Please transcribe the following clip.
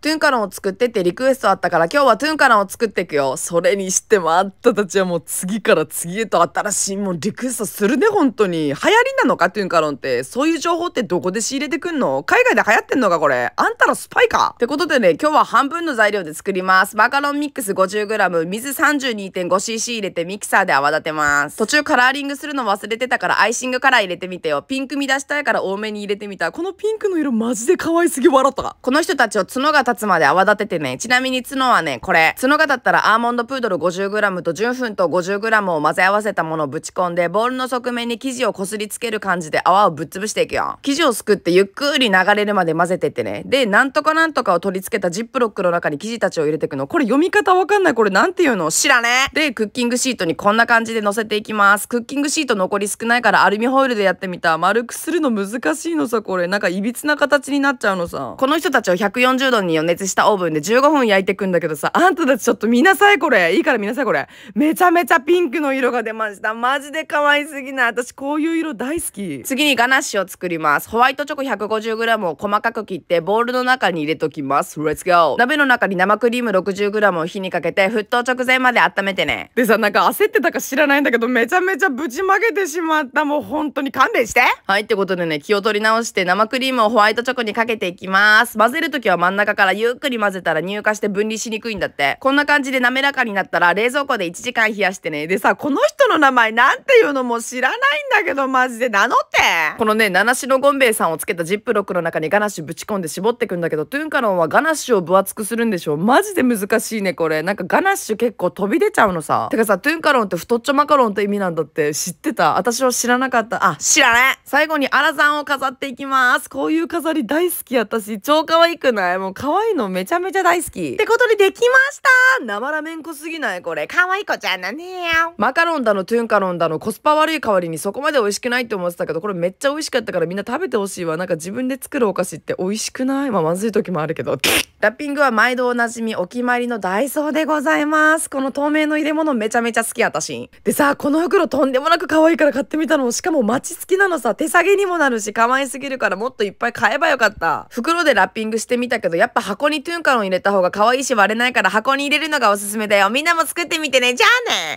トゥンカロンを作ってってリクエストあったから今日はトゥンカロンを作っていくよ。それにしてもあんたたちはもう次から次へと新しいもんリクエストするね、本当に。流行りなのかトゥンカロンって。そういう情報ってどこで仕入れてくんの海外で流行ってんのかこれ。あんたらスパイかってことでね、今日は半分の材料で作ります。マカロンミックス 50g、水 32.5cc 入れてミキサーで泡立てます。途中カラーリングするの忘れてたからアイシングカラー入れてみてよ。ピンク見出したいから多めに入れてみた。このピンクの色マジで可愛すぎ笑ったか。この人たちを角が立つまで泡立ててね。ちなみに角はね、これ。角がだったらアーモンドプードル 50g と純粉と 50g を混ぜ合わせたものをぶち込んで、ボールの側面に生地をこすりつける感じで泡をぶっ潰していくよ。生地をすくってゆっくり流れるまで混ぜてってね。で、なんとかなんとかを取り付けたジップロックの中に生地たちを入れていくの。これ読み方わかんない。これなんていうの知らねで、クッキングシートにこんな感じで乗せていきます。クッキングシート残り少ないからアルミホイルでやってみた。丸くするの難しいのさ、これ。なんかいびつな形になっちゃうのさ。この人たちを140度に予熱したオーブンで15分焼いていくんだけどさ、あんたたちちょっと見なさいこれ。いいから見なさいこれ。めちゃめちゃピンクの色が出ました。マジで可愛すぎない。私こういう色大好き。次にガナッシュを作ります。ホワイトチョコ 150g を細かく切ってボウルの中に入れときます。Let's go! 鍋の中に生クリーム 60g を火にかけて沸騰直前まで温めてね。でさ、なんか焦ってたか知らないんだけどめちゃめちゃぶちまけてしまった。もう本当に勘弁してはい、ってことでね、気を取り直して生クリームをホワイトチョコにかけていきます。混ぜるときは真ん中からからゆっくり混ぜたら乳化して分離しにくいんだって。こんな感じで滑らかになったら冷蔵庫で1時間冷やしてね。でさ、この人の名前なんていうのも知らないんだけど、マジで名乗ってこのね、七しのゴンベイさんをつけたジップロックの中にガナッシュぶち込んで絞ってくんだけど、トゥンカロンはガナッシュを分厚くするんでしょマジで難しいね、これ。なんかガナッシュ結構飛び出ちゃうのさ。てかさ、トゥンカロンって太っちょマカロンって意味なんだって知ってた私は知らなかった。あ、知らね最後にアラザンを飾っていきます。こういう飾り大好き私。超可愛くないもう可愛愛いのめちゃめちゃ大好き。ってことでできましたなまらめんこすぎないこれ。可愛い子ちゃんだねマカロンだの、トゥンカロンだの、コスパ悪い代わりにそこまで美味しくないって思ってたけど、これめっちゃ美味しかったからみんな食べてほしいわ。なんか自分で作るお菓子って美味しくないまあまずい時もあるけど。ラッピングは毎度おなじみお決まりのダイソーでございます。この透明の入れ物めちゃめちゃ好き私。でさ、この袋とんでもなく可愛いから買ってみたの。しかも街好きなのさ、手下げにもなるし可愛すぎるからもっといっぱい買えばよかった。袋でラッピングしてみたけど、やっぱ箱にトゥンカロン入れた方が可愛いし割れないから箱に入れるのがおすすめだよ。みんなも作ってみてね。じゃあね